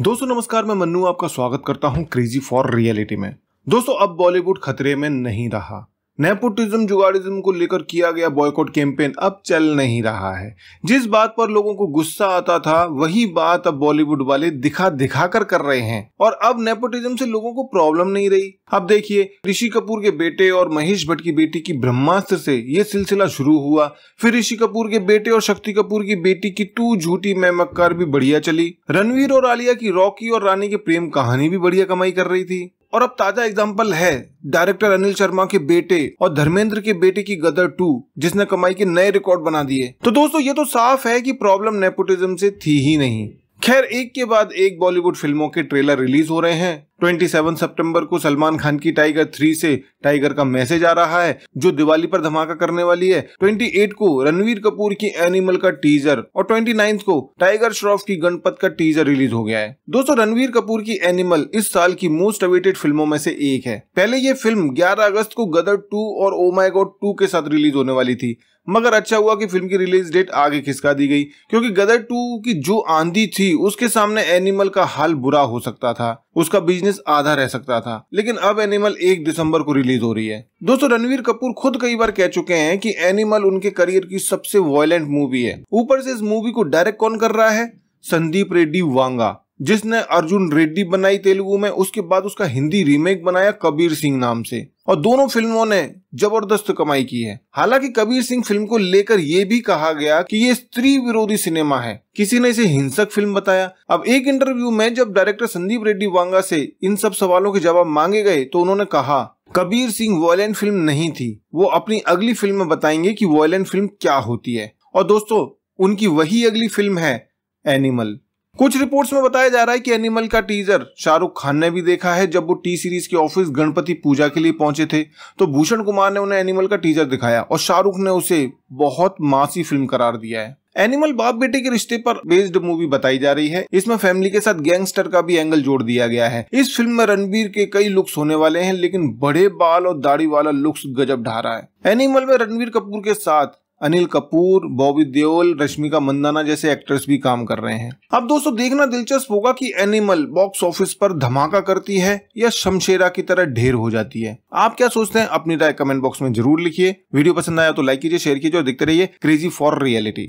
दोस्तों नमस्कार मैं मन्नू आपका स्वागत करता हूं क्रेजी फॉर रियलिटी में दोस्तों अब बॉलीवुड खतरे में नहीं रहा नेपोटिज्म जुगाड़िज्म को लेकर किया गया बॉयकॉट कैंपेन अब चल नहीं रहा है जिस बात पर लोगों को गुस्सा आता था वही बात अब बॉलीवुड वाले दिखा दिखा कर कर रहे हैं और अब नेपोटिज्म से लोगों को प्रॉब्लम नहीं रही अब देखिए ऋषि कपूर के बेटे और महेश भट्ट की बेटी की ब्रह्मास्त्र से ये सिलसिला शुरू हुआ फिर ऋषि कपूर के बेटे और शक्ति कपूर की बेटी की तू झूठी मैं भी बढ़िया चली रणवीर और आलिया की रॉकी और रानी की प्रेम कहानी भी बढ़िया कमाई कर रही थी और अब ताजा एग्जाम्पल है डायरेक्टर अनिल शर्मा के बेटे और धर्मेंद्र के बेटे की गदर टू जिसने कमाई के नए रिकॉर्ड बना दिए तो दोस्तों ये तो साफ है कि प्रॉब्लम नेपोटिज्म से थी ही नहीं खैर एक के बाद एक बॉलीवुड फिल्मों के ट्रेलर रिलीज हो रहे हैं 27 सितंबर को सलमान खान की टाइगर थ्री से टाइगर का मैसेज आ रहा है जो दिवाली पर धमाका करने वाली है 28 को रणवीर कपूर की एनिमल का टीजर और 29 को टाइगर श्रॉफ की गणपत का टीजर रिलीज हो गया है दोस्तों रणवीर कपूर की एनिमल इस साल की मोस्ट अवेटेड फिल्मों में से एक है पहले ये फिल्म ग्यारह अगस्त को गदर टू और ओ गोड टू के साथ रिलीज होने वाली थी मगर अच्छा हुआ कि फिल्म की रिलीज डेट आगे खिसका दी गई क्योंकि गदर टू की जो आंधी थी उसके सामने एनिमल का हाल बुरा हो सकता था उसका बिजनेस बिजनेस आधा रह सकता था लेकिन अब एनिमल एक दिसंबर को रिलीज हो रही है दोस्तों रणवीर कपूर खुद कई बार कह चुके हैं कि एनिमल उनके करियर की सबसे वॉयलेंट मूवी है ऊपर से इस मूवी को डायरेक्ट कौन कर रहा है संदीप रेड्डी वांगा जिसने अर्जुन रेड्डी बनाई तेलुगु में उसके बाद उसका हिंदी रीमेक बनाया कबीर सिंह नाम से और दोनों फिल्मों ने जबरदस्त कमाई की है हालांकि कबीर सिंह फिल्म को लेकर यह भी कहा गया कि ये स्त्री विरोधी सिनेमा है किसी ने इसे हिंसक फिल्म बताया अब एक इंटरव्यू में जब डायरेक्टर संदीप रेड्डी वांगा से इन सब सवालों के जवाब मांगे गए तो उन्होंने कहा कबीर सिंह वॉयलेंट फिल्म नहीं थी वो अपनी अगली फिल्म में बताएंगे की वॉयलेंट फिल्म क्या होती है और दोस्तों उनकी वही अगली फिल्म है एनिमल कुछ रिपोर्ट्स में बताया जा रहा है कि एनिमल का टीजर शाहरुख खान ने भी देखा है जब वो टी सीरीज के ऑफिस गणपति पूजा के लिए पहुंचे थे तो भूषण कुमार ने उन्हें एनिमल का टीजर दिखाया और शाहरुख ने उसे बहुत मासी फिल्म करार दिया है एनिमल बाप बेटे के रिश्ते पर बेस्ड मूवी बताई जा रही है इसमें फैमिली के साथ गैंगस्टर का भी एंगल जोड़ दिया गया है इस फिल्म में रणबीर के कई लुक्स होने वाले हैं लेकिन बड़े बाल और दाढ़ी वाला लुक्स गजब ढा रहा है एनिमल में रणबीर कपूर के साथ अनिल कपूर बॉबी देओल रश्मिका मंदाना जैसे एक्टर्स भी काम कर रहे हैं अब दोस्तों देखना दिलचस्प होगा कि एनिमल बॉक्स ऑफिस पर धमाका करती है या शमशेरा की तरह ढेर हो जाती है आप क्या सोचते हैं अपनी राय कमेंट बॉक्स में जरूर लिखिए वीडियो पसंद आया तो लाइक कीजिए शेयर कीजिए और देखते रहिए क्रेजी फॉर रियलिटी